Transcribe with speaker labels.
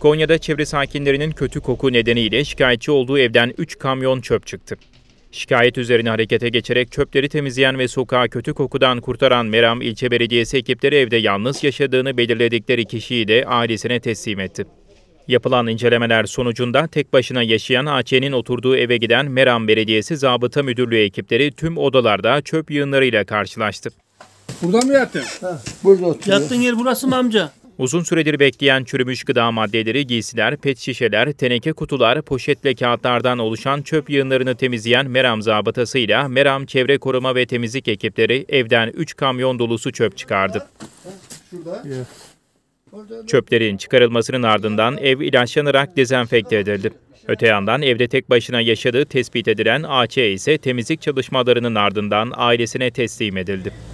Speaker 1: Konya'da çevre sakinlerinin kötü koku nedeniyle şikayetçi olduğu evden 3 kamyon çöp çıktı. Şikayet üzerine harekete geçerek çöpleri temizleyen ve sokağa kötü kokudan kurtaran Meram ilçe Belediyesi ekipleri evde yalnız yaşadığını belirledikleri kişiyi de ailesine teslim etti. Yapılan incelemeler sonucunda tek başına yaşayan AÇ'nin oturduğu eve giden Meram Belediyesi Zabıta Müdürlüğü ekipleri tüm odalarda çöp yığınlarıyla karşılaştı.
Speaker 2: Burada mı yattın? Ha, burada oturuyor. Yattığın yer burası mı amca?
Speaker 1: Uzun süredir bekleyen çürümüş gıda maddeleri, giysiler, pet şişeler, teneke kutular, poşetle kağıtlardan oluşan çöp yığınlarını temizleyen Meram zabıtasıyla Meram Çevre Koruma ve Temizlik ekipleri evden 3 kamyon dolusu çöp çıkardı. Çöplerin çıkarılmasının ardından ev ilaçlanarak dezenfekte edildi. Öte yandan evde tek başına yaşadığı tespit edilen AÇ ise temizlik çalışmalarının ardından ailesine teslim edildi.